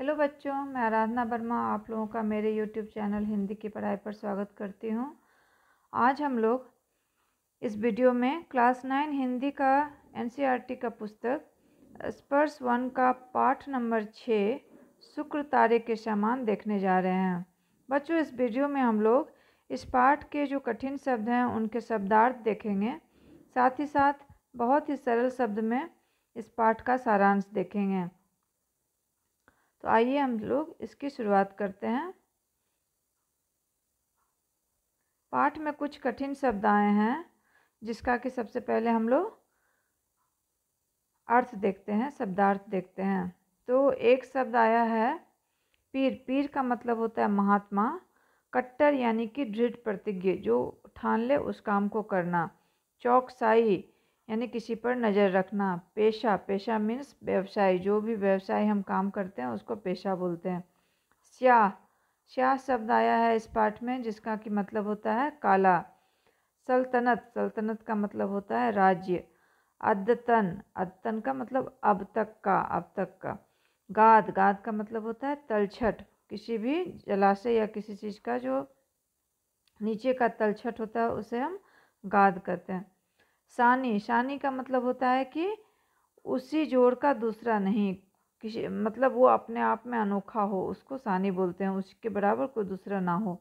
hello बच्चों मैं आराधना वर्मा आप लोगों का मेरे यूट्यूब चैनल हिंदी की पढ़ाई पर स्वागत करती हूँ आज हम लोग इस वीडियो में क्लास नाइन हिंदी का एनसीईआरटी e का पुस्तक स्पर्श वन का पाठ नंबर छः शुक्र तारे के समान देखने जा रहे हैं बच्चों इस वीडियो में हम लोग इस पाठ के जो कठिन शब्द हैं उनके शब्दार्थ देखेंगे साथ ही साथ बहुत ही सरल शब्द में इस पाठ का सारांश देखेंगे तो आइए हम लोग इसकी शुरुआत करते हैं पाठ में कुछ कठिन शब्द आए हैं जिसका कि सबसे पहले हम लोग अर्थ देखते हैं शब्दार्थ देखते हैं तो एक शब्द आया है पीर पीर का मतलब होता है महात्मा कट्टर यानी कि दृढ़ प्रतिज्ञ जो ठान ले उस काम को करना चौकसाई यानी किसी पर नज़र रखना पेशा पेशा मीन्स व्यवसाय जो भी व्यवसाय हम काम करते हैं उसको पेशा बोलते हैं स्या स्या शब्द आया है इस पाठ में जिसका कि मतलब होता है काला सल्तनत सल्तनत का मतलब होता है राज्य अद्यतन अद्यतन का मतलब अब तक का अब तक का गाद गाद का मतलब होता है तलछट किसी भी जलाशय या किसी चीज़ का जो नीचे का तलछट होता है उसे हम गाद कहते हैं सानी शानी का मतलब होता है कि उसी जोड़ का दूसरा नहीं किसी मतलब वो अपने आप में अनोखा हो उसको सानी बोलते हैं उसके बराबर कोई दूसरा ना हो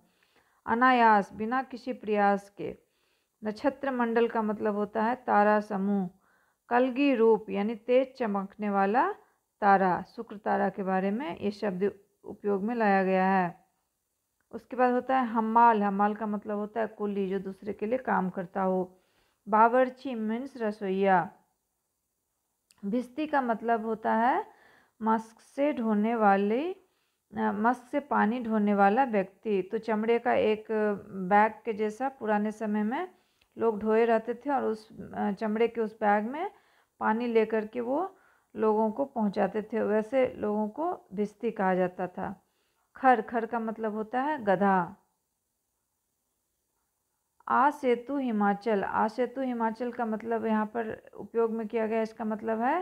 अनायास बिना किसी प्रयास के नक्षत्र मंडल का मतलब होता है तारा समूह कलगी रूप यानी तेज चमकने वाला तारा शुक्र तारा के बारे में ये शब्द उपयोग में लाया गया है उसके बाद होता है हमाल हमाल का मतलब होता है कुली जो दूसरे के लिए काम करता हो बावर्ची मीन्स रसोईया भिस्ती का मतलब होता है मस्क से ढोने वाली मस्क से पानी ढोने वाला व्यक्ति तो चमड़े का एक बैग के जैसा पुराने समय में लोग ढोए रहते थे और उस चमड़े के उस बैग में पानी लेकर के वो लोगों को पहुंचाते थे वैसे लोगों को भिस्ती कहा जाता था खर खर का मतलब होता है गधा आ सेतु हिमाचल आ सेतु हिमाचल का मतलब यहाँ पर उपयोग में किया गया इसका मतलब है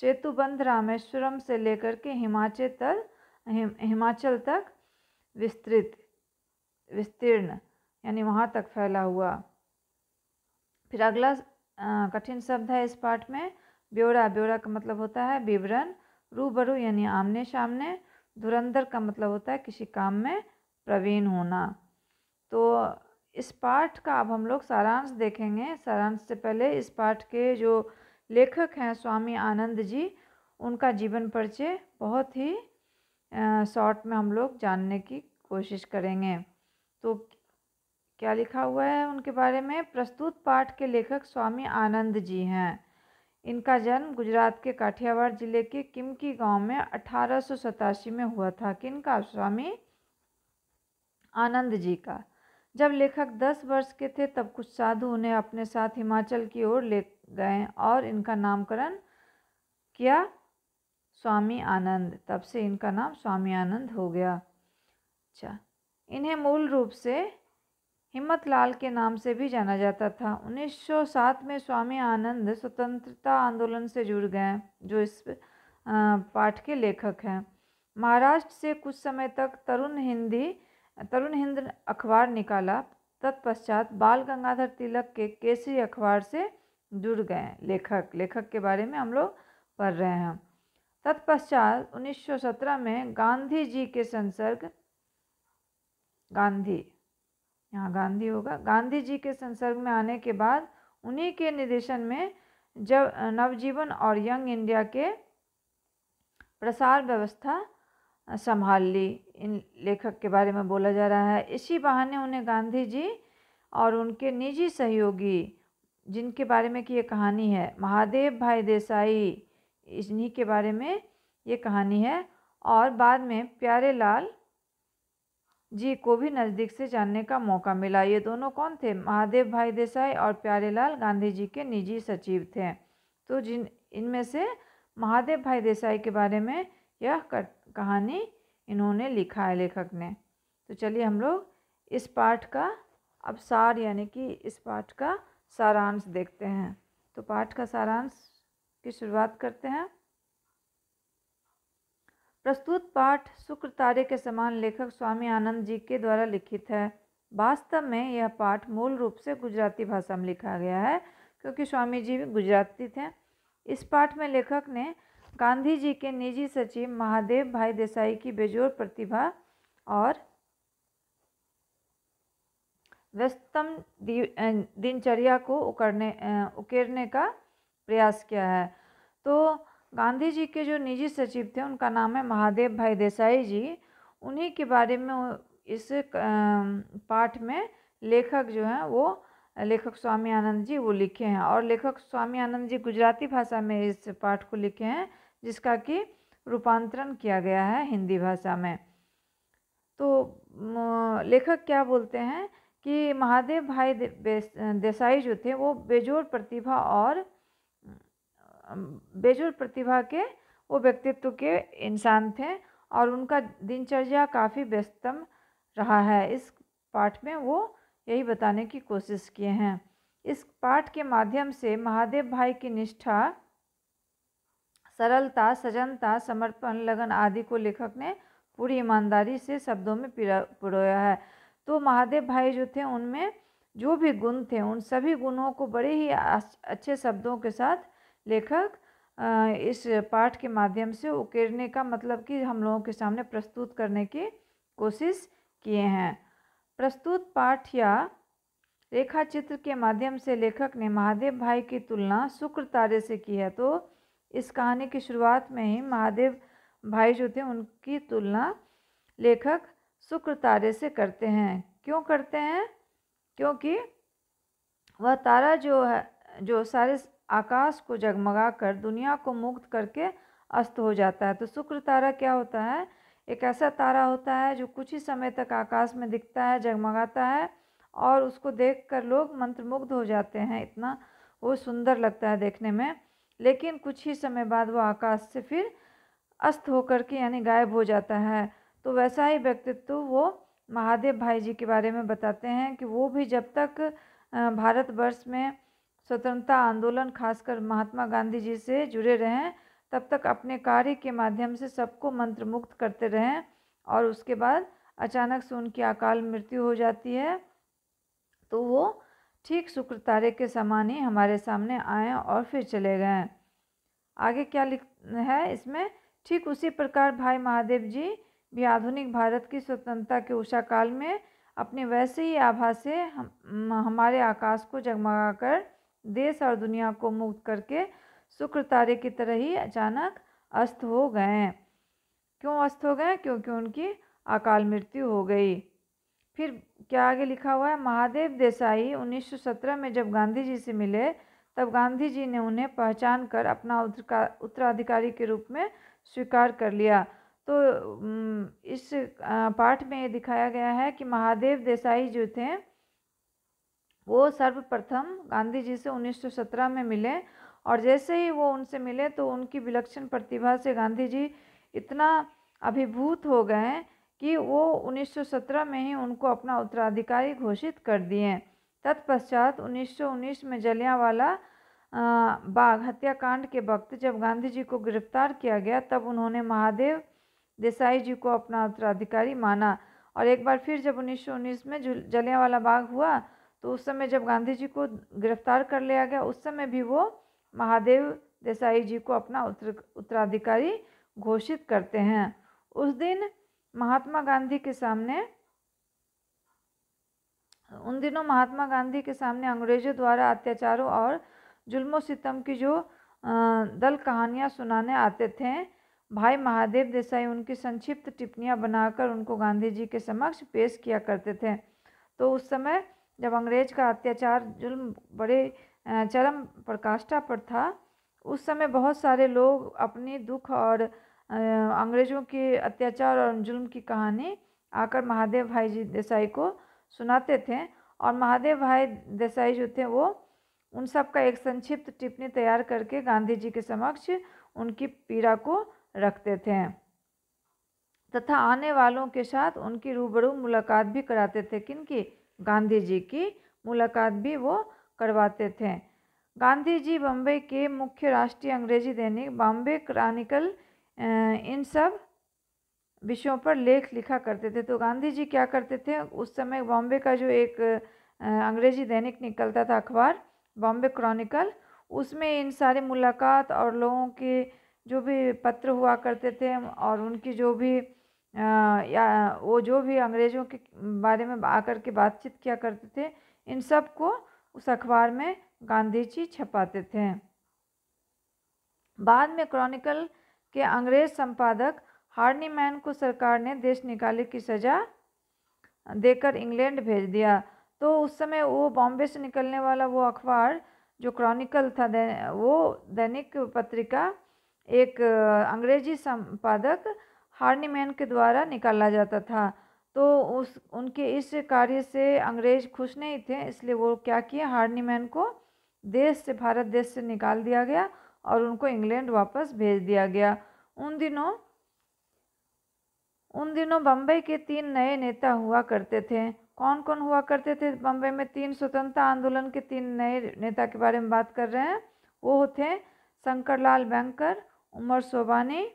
सेतु बंध रामेश्वरम से लेकर के हिमाचल तक हिम, हिमाचल तक विस्तृत विस्तीर्ण यानी वहाँ तक फैला हुआ फिर अगला कठिन शब्द है इस पाठ में ब्यौरा ब्योरा का मतलब होता है विवरण रूबरू यानी आमने सामने धुरंधर का मतलब होता है किसी काम में प्रवीण होना तो इस पाठ का अब हम लोग सारांश देखेंगे सारांश से पहले इस पाठ के जो लेखक हैं स्वामी आनंद जी उनका जीवन परिचय बहुत ही शॉर्ट में हम लोग जानने की कोशिश करेंगे तो क्या लिखा हुआ है उनके बारे में प्रस्तुत पाठ के लेखक स्वामी आनंद जी हैं इनका जन्म गुजरात के काठियावाड़ जिले के किमकी गांव में अठारह में हुआ था किन का स्वामी आनंद जी का जब लेखक दस वर्ष के थे तब कुछ साधु उन्हें अपने साथ हिमाचल की ओर ले गए और इनका नामकरण किया स्वामी आनंद तब से इनका नाम स्वामी आनंद हो गया अच्छा इन्हें मूल रूप से हिम्मत लाल के नाम से भी जाना जाता था 1907 में स्वामी आनंद स्वतंत्रता आंदोलन से जुड़ गए जो इस पाठ के लेखक हैं महाराष्ट्र से कुछ समय तक तरुण हिंदी तरुण हिंद अखबार निकाला तत्पश्चात बाल गंगाधर तिलक के केसरी अखबार से जुड़ गए लेखक लेखक के बारे में हम लोग पढ़ रहे हैं तत्पश्चात 1917 में गांधी जी के संसर्ग गांधी यहाँ गांधी होगा गांधी जी के संसर्ग में आने के बाद उन्हीं के निर्देशन में जब नवजीवन और यंग इंडिया के प्रसार व्यवस्था संभाल ली इन लेखक के बारे में बोला जा रहा है इसी बहाने उन्हें गांधी जी और उनके निजी सहयोगी जिनके बारे में कि ये कहानी है महादेव भाई देसाई इन्हीं के बारे में ये कहानी है और बाद में प्यारे लाल जी को भी नज़दीक से जानने का मौका मिला ये दोनों कौन थे महादेव भाई देसाई और प्यारे लाल गांधी जी के निजी सचिव थे तो जिन इनमें से महादेव भाई देसाई के बारे में यह कहानी इन्होंने लिखा है लेखक ने तो चलिए हम लोग इस पाठ का अब सार यानी कि इस पाठ का सारांश देखते हैं तो पाठ का सारांश की शुरुआत करते हैं प्रस्तुत पाठ शुक्र तारे के समान लेखक स्वामी आनंद जी के द्वारा लिखित है वास्तव में यह पाठ मूल रूप से गुजराती भाषा में लिखा गया है क्योंकि स्वामी जी भी गुजराती थे इस पाठ में लेखक ने गांधी जी के निजी सचिव महादेव भाई देसाई की बेजोर प्रतिभा और व्यस्तम दिनचर्या को उकरने उकेरने का प्रयास किया है तो गांधी जी के जो निजी सचिव थे उनका नाम है महादेव भाई देसाई जी उन्हीं के बारे में इस पाठ में लेखक जो हैं वो लेखक स्वामी आनंद जी वो लिखे हैं और लेखक स्वामी आनंद जी गुजराती भाषा में इस पाठ को लिखे हैं जिसका कि रूपांतरण किया गया है हिंदी भाषा में तो लेखक क्या बोलते हैं कि महादेव भाई देसाई जो थे वो बेजोर प्रतिभा और बेजोर प्रतिभा के वो व्यक्तित्व के इंसान थे और उनका दिनचर्या काफ़ी व्यस्तम रहा है इस पाठ में वो यही बताने की कोशिश किए हैं इस पाठ के माध्यम से महादेव भाई की निष्ठा सरलता सजनता समर्पण लगन आदि को लेखक ने पूरी ईमानदारी से शब्दों में पिरोया है तो महादेव भाई जो थे उनमें जो भी गुण थे उन सभी गुणों को बड़े ही अच्छे शब्दों के साथ लेखक इस पाठ के माध्यम से उकेरने का मतलब कि हम लोगों के सामने प्रस्तुत करने की कोशिश किए हैं प्रस्तुत पाठ या रेखा चित्र के माध्यम से लेखक ने महादेव भाई की तुलना शुक्र तारे से की है तो इस कहानी की शुरुआत में ही महादेव भाई जो थे उनकी तुलना लेखक शुक्र तारे से करते हैं क्यों करते हैं क्योंकि वह तारा जो है जो सारे आकाश को जगमगा कर दुनिया को मुक्त करके अस्त हो जाता है तो शुक्र तारा क्या होता है एक ऐसा तारा होता है जो कुछ ही समय तक आकाश में दिखता है जगमगाता है और उसको देख कर लोग मंत्रमुग्ध हो जाते हैं इतना वो सुंदर लगता है देखने में लेकिन कुछ ही समय बाद वह आकाश से फिर अस्त होकर के यानी गायब हो जाता है तो वैसा ही व्यक्तित्व वो महादेव भाई जी के बारे में बताते हैं कि वो भी जब तक भारतवर्ष में स्वतंत्रता आंदोलन खासकर महात्मा गांधी जी से जुड़े रहें तब तक अपने कार्य के माध्यम से सबको मुक्त करते रहें और उसके बाद अचानक से उनकी अकाल मृत्यु हो जाती है तो वो ठीक शुक्र तारे के समान ही हमारे सामने आए और फिर चले गए आगे क्या लिख है इसमें ठीक उसी प्रकार भाई महादेव जी भी आधुनिक भारत की स्वतंत्रता के उषा काल में अपने वैसे ही आभा से हम हमारे आकाश को जगमगा कर देश और दुनिया को मुक्त करके शुक्र तारे की तरह ही अचानक अस्त हो गए क्यों अस्त हो गए क्योंकि उनकी अकाल मृत्यु हो गई फिर क्या आगे लिखा हुआ है महादेव देसाई 1917 में जब गांधी जी से मिले तब गांधी जी ने उन्हें पहचान कर अपना उत्तराधिकारी के रूप में स्वीकार कर लिया तो इस पाठ में ये दिखाया गया है कि महादेव देसाई जो थे वो सर्वप्रथम गांधी जी से 1917 में मिले और जैसे ही वो उनसे मिले तो उनकी विलक्षण प्रतिभा से गांधी जी इतना अभिभूत हो गए कि वो 1917 में ही उनको अपना उत्तराधिकारी घोषित कर दिए तत्पश्चात 1919 में जलियांवाला बाग हत्याकांड के वक्त जब गांधी जी को गिरफ्तार किया गया तब उन्होंने महादेव देसाई जी को अपना उत्तराधिकारी माना और एक बार फिर जब 1919 में जलियांवाला बाग हुआ तो उस समय जब गांधी जी को गिरफ्तार कर लिया गया उस समय भी वो महादेव देसाई जी को अपना उत्तर उत्तराधिकारी घोषित करते हैं उस दिन महात्मा गांधी के सामने उन दिनों महात्मा गांधी के सामने अंग्रेजों द्वारा अत्याचारों और जुल्म सितम की जो दल कहानियां सुनाने आते थे भाई महादेव देसाई उनकी संक्षिप्त टिप्पणियां बनाकर उनको गांधी जी के समक्ष पेश किया करते थे तो उस समय जब अंग्रेज का अत्याचार जुल्म बड़े चरम प्रकाष्ठा पर था उस समय बहुत सारे लोग अपनी दुख और अंग्रेज़ों के अत्याचार और जुल्म की कहानी आकर महादेव भाई जी देसाई को सुनाते थे और महादेव भाई देसाई जो थे वो उन सब का एक संक्षिप्त टिप्पणी तैयार करके गांधी जी के समक्ष उनकी पीड़ा को रखते थे तथा आने वालों के साथ उनकी रूबरू मुलाकात भी कराते थे किनकी गांधी जी की मुलाकात भी वो करवाते थे गांधी जी बम्बई के मुख्य राष्ट्रीय अंग्रेजी दैनिक बॉम्बे क्रॉनिकल इन सब विषयों पर लेख लिखा करते थे तो गांधी जी क्या करते थे उस समय बॉम्बे का जो एक अंग्रेजी दैनिक निकलता था अखबार बॉम्बे क्रॉनिकल उसमें इन सारे मुलाकात और लोगों के जो भी पत्र हुआ करते थे और उनकी जो भी या वो जो भी अंग्रेज़ों के बारे में आकर के बातचीत किया करते थे इन सब को उस अखबार में गांधी जी छपाते थे बाद में क्रॉनिकल के अंग्रेज संपादक हार्नीमैन को सरकार ने देश निकाले की सज़ा देकर इंग्लैंड भेज दिया तो उस समय वो बॉम्बे से निकलने वाला वो अखबार जो क्रॉनिकल था वो दैनिक पत्रिका एक अंग्रेजी संपादक हार्नीमैन के द्वारा निकाला जाता था तो उस उनके इस कार्य से अंग्रेज खुश नहीं थे इसलिए वो क्या किए हार्नीमैन को देश से भारत देश से निकाल दिया गया और उनको इंग्लैंड वापस भेज दिया गया उन दिनों उन दिनों बम्बई के तीन नए नेता हुआ करते थे कौन कौन हुआ करते थे बम्बई में तीन स्वतंत्रता आंदोलन के तीन नए नेता के बारे में बात कर रहे हैं वो थे शंकरलाल बैंकर उमर सोबानी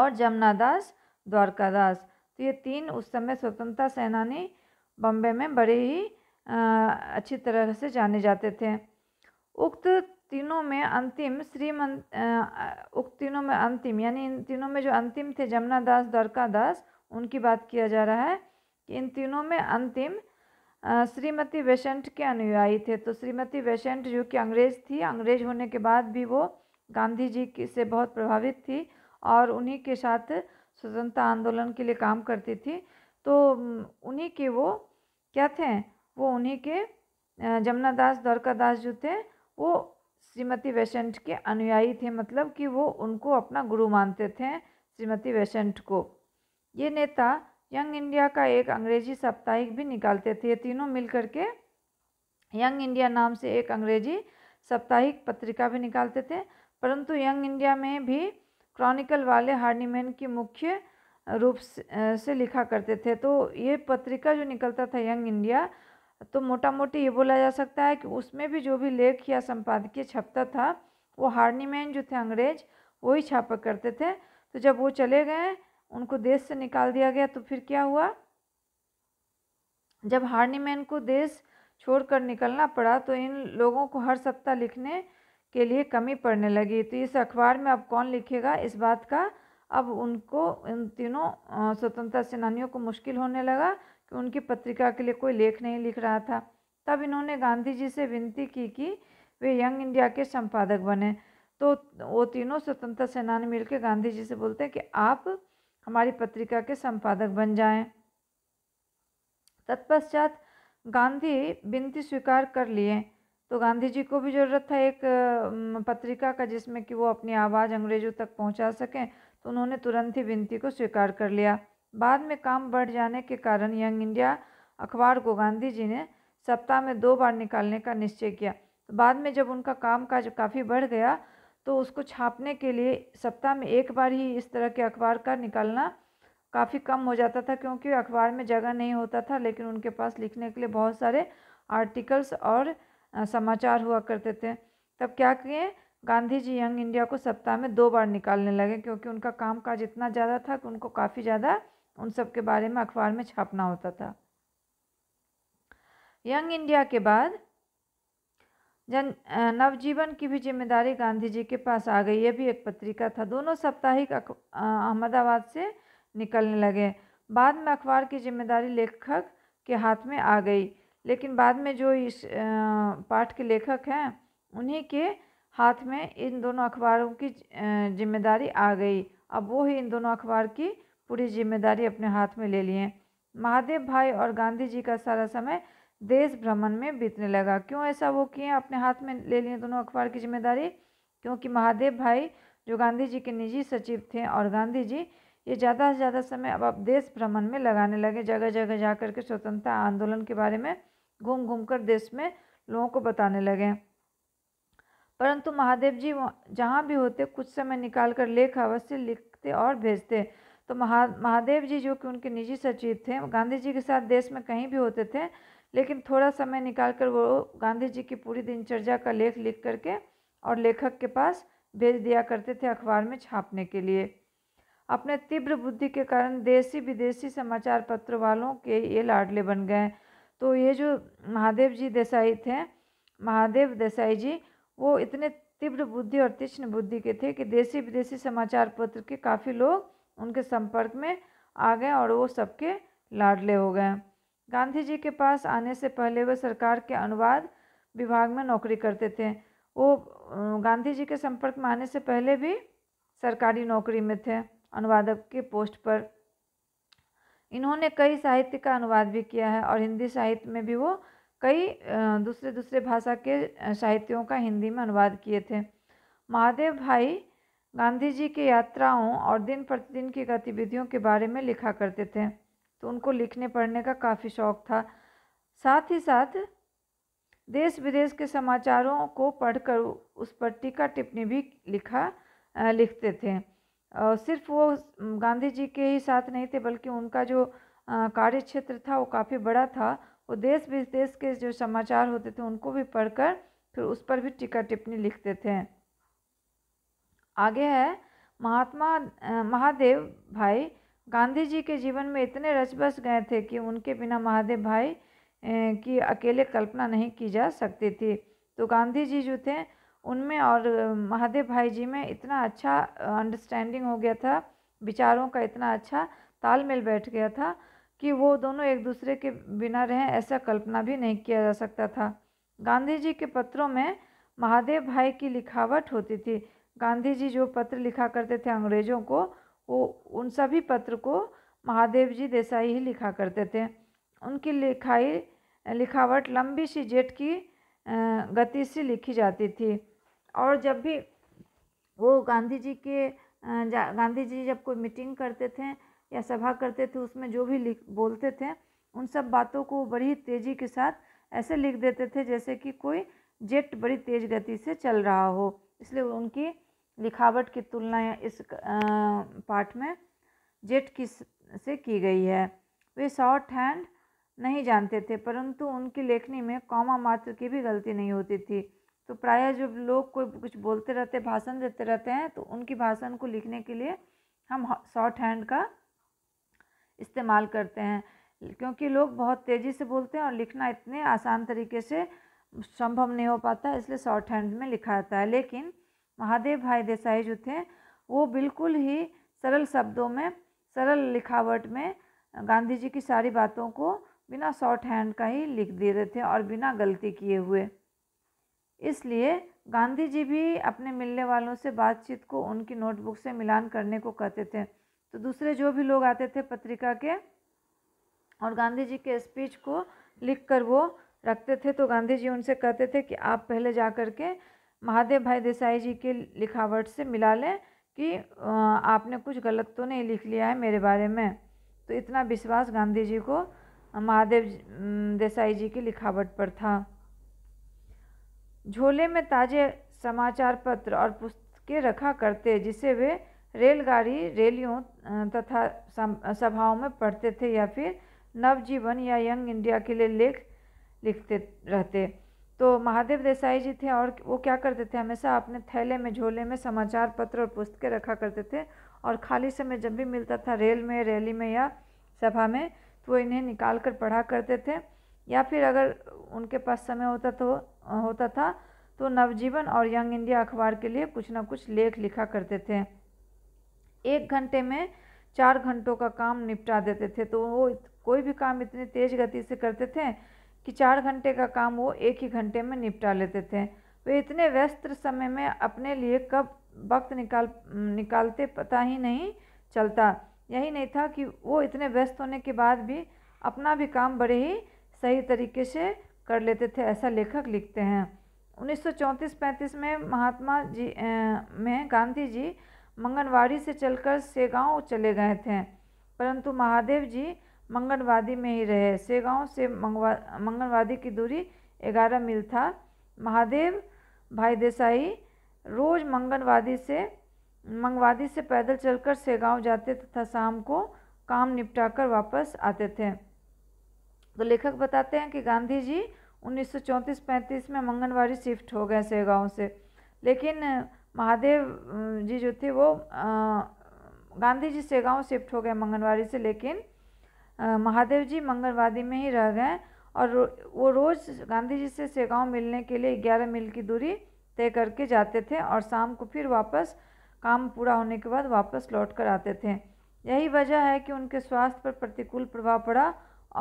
और जमुना दास द्वारकादास तो ये तीन उस समय स्वतंत्रता सेनानी बम्बे में बड़े ही आ, अच्छी तरह से जाने जाते थे उक्त तीनों में अंतिम श्रीमंत उक्त तीनों में अंतिम यानी इन तीनों में जो अंतिम थे जमुना दास द्वारका दास उनकी बात किया जा रहा है कि इन तीनों में अंतिम श्रीमती वैशंट के अनुयायी थे तो श्रीमती वैशंट जो कि अंग्रेज थी अंग्रेज होने के बाद भी वो गांधी जी की से बहुत प्रभावित थी और उन्हीं के साथ स्वतंत्रता आंदोलन के लिए काम करती थी तो उन्हीं के वो क्या थे वो उन्हीं के जमुना दास द्वारका दास जो थे वो श्रीमती वैशंठ के अनुयायी थे मतलब कि वो उनको अपना गुरु मानते थे श्रीमती वैशंठ को ये नेता यंग इंडिया का एक अंग्रेजी साप्ताहिक भी निकालते थे तीनों मिलकर के यंग इंडिया नाम से एक अंग्रेजी साप्ताहिक पत्रिका भी निकालते थे परंतु यंग इंडिया में भी क्रॉनिकल वाले हार्नीमैन की मुख्य रूप से लिखा करते थे तो ये पत्रिका जो निकलता था यंग इंडिया तो मोटा मोटी ये बोला जा सकता है कि उसमें भी जो भी लेख या संपादकीय छपता था वो हार्नीमैन जो थे अंग्रेज वही छापा करते थे तो जब वो चले गए उनको देश से निकाल दिया गया तो फिर क्या हुआ जब हार्नीमैन को देश छोड़कर निकलना पड़ा तो इन लोगों को हर सप्ताह लिखने के लिए कमी पड़ने लगी तो इस अखबार में अब कौन लिखेगा इस बात का अब उनको इन तीनों स्वतंत्रता सेनानियों को मुश्किल होने लगा कि उनकी पत्रिका के लिए कोई लेख नहीं लिख रहा था तब इन्होंने गांधी जी से विनती की कि वे यंग इंडिया के संपादक बने तो वो तीनों स्वतंत्रता सेनानी मिलकर गांधी जी से बोलते हैं कि आप हमारी पत्रिका के संपादक बन जाएं तत्पश्चात गांधी विनती स्वीकार कर लिए तो गांधी जी को भी ज़रूरत था एक पत्रिका का जिसमें कि वो अपनी आवाज़ अंग्रेज़ों तक पहुंचा सकें तो उन्होंने तुरंत ही विनती को स्वीकार कर लिया बाद में काम बढ़ जाने के कारण यंग इंडिया अखबार को गांधी जी ने सप्ताह में दो बार निकालने का निश्चय किया तो बाद में जब उनका काम काज काफ़ी बढ़ गया तो उसको छापने के लिए सप्ताह में एक बार ही इस तरह के अखबार का निकालना काफ़ी कम हो जाता था क्योंकि अखबार में जगह नहीं होता था लेकिन उनके पास लिखने के लिए बहुत सारे आर्टिकल्स और समाचार हुआ करते थे तब क्या किए गांधी जी यंग इंडिया को सप्ताह में दो बार निकालने लगे क्योंकि उनका काम काज इतना ज़्यादा था कि उनको काफ़ी ज़्यादा उन सब के बारे में अखबार में छापना होता था यंग इंडिया के बाद जन नवजीवन की भी जिम्मेदारी गांधी जी के पास आ गई यह भी एक पत्रिका था दोनों साप्ताहिक अहमदाबाद से निकलने लगे बाद में अखबार की जिम्मेदारी लेखक के हाथ में आ गई लेकिन बाद में जो इस पाठ के लेखक हैं उन्हीं के हाथ में इन दोनों अखबारों की जिम्मेदारी आ गई अब वो ही इन दोनों अखबार की पूरी जिम्मेदारी अपने हाथ में ले लिए महादेव भाई और गांधी जी का सारा समय देश भ्रमण में बीतने लगा क्यों ऐसा वो किए अपने हाथ में ले लिए दोनों अखबार की जिम्मेदारी क्योंकि महादेव भाई जो गांधी जी के निजी सचिव थे और गांधी जी ये ज़्यादा से ज़्यादा समय अब अब देश भ्रमण में लगाने लगे जगह जगह जा कर के स्वतंत्रता आंदोलन के बारे में घूम घूम कर देश में लोगों को बताने लगे परंतु महादेव जी जहाँ भी होते कुछ समय निकाल कर लेख अवश्य लिखते और भेजते तो महा महादेव जी जो कि उनके निजी सचिव थे गांधी जी के साथ देश में कहीं भी होते थे लेकिन थोड़ा समय निकाल कर वो गांधी जी की पूरी दिनचर्या का लेख लिख करके और लेखक के पास भेज दिया करते थे अखबार में छापने के लिए अपने तीव्र बुद्धि के कारण देसी विदेशी समाचार पत्र वालों के ये लाडले बन गए तो ये जो महादेव जी देसाई थे महादेव देसाई जी वो इतने तीव्र बुद्धि और तीक्ष्ण बुद्धि के थे कि देसी विदेशी समाचार पत्र के काफ़ी लोग उनके संपर्क में आ गए और वो सबके लाडले हो गए गांधी जी के पास आने से पहले वे सरकार के अनुवाद विभाग में नौकरी करते थे वो गांधी जी के संपर्क में आने से पहले भी सरकारी नौकरी में थे अनुवादक के पोस्ट पर इन्होंने कई साहित्य का अनुवाद भी किया है और हिंदी साहित्य में भी वो कई दूसरे दूसरे भाषा के साहित्यों का हिंदी में अनुवाद किए थे महादेव भाई गांधी जी की यात्राओं और दिन प्रतिदिन की गतिविधियों के बारे में लिखा करते थे तो उनको लिखने पढ़ने का काफ़ी शौक था साथ ही साथ देश विदेश के समाचारों को पढ़कर उस पर टीका टिप्पणी भी लिखा लिखते थे सिर्फ वो गांधी जी के ही साथ नहीं थे बल्कि उनका जो कार्य क्षेत्र था वो काफ़ी बड़ा था वो देश विदेश के जो समाचार होते थे उनको भी पढ़कर फिर उस पर भी टीका टिप्पणी लिखते थे आगे है महात्मा महादेव भाई गांधी जी के जीवन में इतने रच बस गए थे कि उनके बिना महादेव भाई की अकेले कल्पना नहीं की जा सकती थी तो गांधी जी जो थे उनमें और महादेव भाई जी में इतना अच्छा अंडरस्टैंडिंग हो गया था विचारों का इतना अच्छा तालमेल बैठ गया था कि वो दोनों एक दूसरे के बिना रहें ऐसा कल्पना भी नहीं किया जा सकता था गांधी जी के पत्रों में महादेव भाई की लिखावट होती थी गांधी जी जो पत्र लिखा करते थे अंग्रेज़ों को वो उन सभी पत्र को महादेव जी देसाई ही लिखा करते थे उनकी लिखाई लिखावट लंबी सी जेट की गति से लिखी जाती थी और जब भी वो गांधी जी के गांधी जी जब कोई मीटिंग करते थे या सभा करते थे उसमें जो भी लिख बोलते थे उन सब बातों को बड़ी तेज़ी के साथ ऐसे लिख देते थे जैसे कि कोई जेट बड़ी तेज़ गति से चल रहा हो इसलिए उनकी लिखावट की तुलना इस पाठ में जेट की से की गई है वे शॉर्ट हैंड नहीं जानते थे परंतु उनकी लेखनी में कौमा मात्र की भी गलती नहीं होती थी तो प्रायः जब लोग कोई कुछ बोलते रहते भाषण देते रहते हैं तो उनकी भाषण को लिखने के लिए हम शॉर्ट हैंड का इस्तेमाल करते हैं क्योंकि लोग बहुत तेज़ी से बोलते हैं और लिखना इतने आसान तरीके से संभव नहीं हो पाता इसलिए शॉर्ट हैंड में लिखा जाता है लेकिन महादेव भाई देसाई जो थे वो बिल्कुल ही सरल शब्दों में सरल लिखावट में गांधी जी की सारी बातों को बिना शॉर्ट हैंड का ही लिख दे रहे थे और बिना गलती किए हुए इसलिए गांधी जी भी अपने मिलने वालों से बातचीत को उनकी नोटबुक से मिलान करने को कहते थे तो दूसरे जो भी लोग आते थे पत्रिका के और गांधी जी के स्पीच को लिख कर वो रखते थे तो गांधी जी उनसे कहते थे कि आप पहले जा कर के महादेव भाई देसाई जी के लिखावट से मिला लें कि आपने कुछ गलत तो नहीं लिख लिया है मेरे बारे में तो इतना विश्वास गांधी जी को महादेव देसाई जी की लिखावट पर था झोले में ताजे समाचार पत्र और पुस्तकें रखा करते जिसे वे रेलगाड़ी रैलियों तथा सभाओं में पढ़ते थे या फिर नवजीवन या यंग इंडिया के लिए लेख लिखते रहते तो महादेव देसाई जी थे और वो क्या करते थे हमेशा अपने थैले में झोले में समाचार पत्र और पुस्तकें रखा करते थे और खाली समय जब भी मिलता था रेल में रैली में या सभा में तो वो इन्हें निकाल कर पढ़ा करते थे या फिर अगर उनके पास समय होता तो होता था तो नवजीवन और यंग इंडिया अखबार के लिए कुछ ना कुछ लेख लिखा करते थे एक घंटे में चार घंटों का काम निपटा देते थे तो वो कोई भी काम इतनी तेज़ गति से करते थे कि चार घंटे का काम वो एक ही घंटे में निपटा लेते थे वे इतने व्यस्त समय में अपने लिए कब वक्त निकाल निकालते पता ही नहीं चलता यही नहीं था कि वो इतने व्यस्त होने के बाद भी अपना भी काम बड़े ही सही तरीके से कर लेते थे ऐसा लेखक लिखते हैं 1934-35 में महात्मा जी ए, में गांधी जी मंगनवाड़ी से चलकर सेगांव चले गए थे परंतु महादेव जी मंगनवादी में ही रहे सेगांव से मंगवा मंगनवादी की दूरी ग्यारह मील था महादेव भाई देसाई रोज मंगनवादी से मंगवादी से पैदल चलकर सेगांव जाते तथा शाम को काम निपटाकर वापस आते थे तो लेखक बताते हैं कि गांधी जी 1934-35 में मंगनवाड़ी शिफ्ट हो गए सेगांव से लेकिन महादेव जी जो थे वो आ, गांधी जी सेगांव शिफ्ट हो गए मंगनवाड़ी से लेकिन महादेव जी मंगलवादी में ही रह गए और वो रोज़ गांधी जी से सेगांव मिलने के लिए ग्यारह मील की दूरी तय करके जाते थे और शाम को फिर वापस काम पूरा होने के बाद वापस लौट कर आते थे यही वजह है कि उनके स्वास्थ्य पर प्रतिकूल प्रभाव पड़ा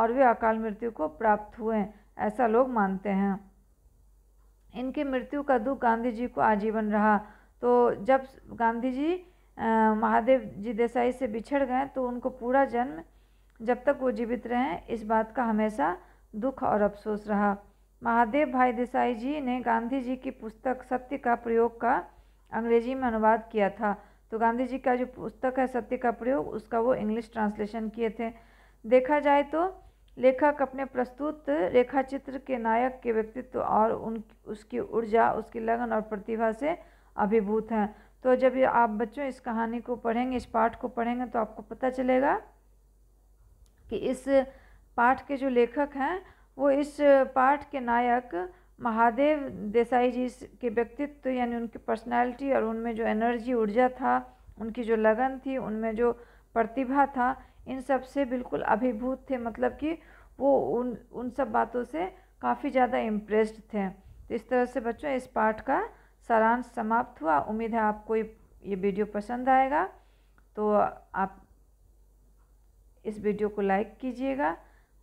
और वे अकाल मृत्यु को प्राप्त हुए ऐसा लोग मानते हैं इनकी मृत्यु का दुख गांधी जी को आजीवन रहा तो जब गांधी जी महादेव जी देसाई से बिछड़ गए तो उनको पूरा जन्म जब तक वो जीवित रहें इस बात का हमेशा दुख और अफसोस रहा महादेव भाई देसाई जी ने गांधी जी की पुस्तक सत्य का प्रयोग का अंग्रेजी में अनुवाद किया था तो गांधी जी का जो पुस्तक है सत्य का प्रयोग उसका वो इंग्लिश ट्रांसलेशन किए थे देखा जाए तो लेखक अपने प्रस्तुत रेखाचित्र के नायक के व्यक्तित्व और उन उसकी ऊर्जा उसकी लगन और प्रतिभा से अभिभूत हैं तो जब आप बच्चों इस कहानी को पढ़ेंगे इस पाठ को पढ़ेंगे तो आपको पता चलेगा कि इस पाठ के जो लेखक हैं वो इस पाठ के नायक महादेव देसाई जी के व्यक्तित्व यानी उनकी पर्सनालिटी और उनमें जो एनर्जी ऊर्जा था उनकी जो लगन थी उनमें जो प्रतिभा था इन सब से बिल्कुल अभिभूत थे मतलब कि वो उन उन सब बातों से काफ़ी ज़्यादा इम्प्रेस्ड थे तो इस तरह से बच्चों इस पाठ का सारांश समाप्त हुआ उम्मीद है आपको ये वीडियो पसंद आएगा तो आप इस वीडियो को लाइक कीजिएगा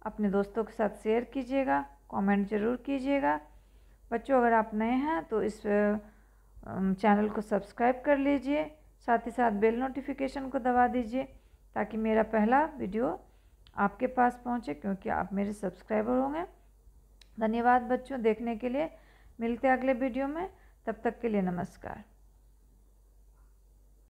अपने दोस्तों के साथ शेयर कीजिएगा कमेंट ज़रूर कीजिएगा बच्चों अगर आप नए हैं तो इस चैनल को सब्सक्राइब कर लीजिए साथ ही साथ बेल नोटिफिकेशन को दबा दीजिए ताकि मेरा पहला वीडियो आपके पास पहुंचे क्योंकि आप मेरे सब्सक्राइबर होंगे धन्यवाद बच्चों देखने के लिए मिलते हैं अगले वीडियो में तब तक के लिए नमस्कार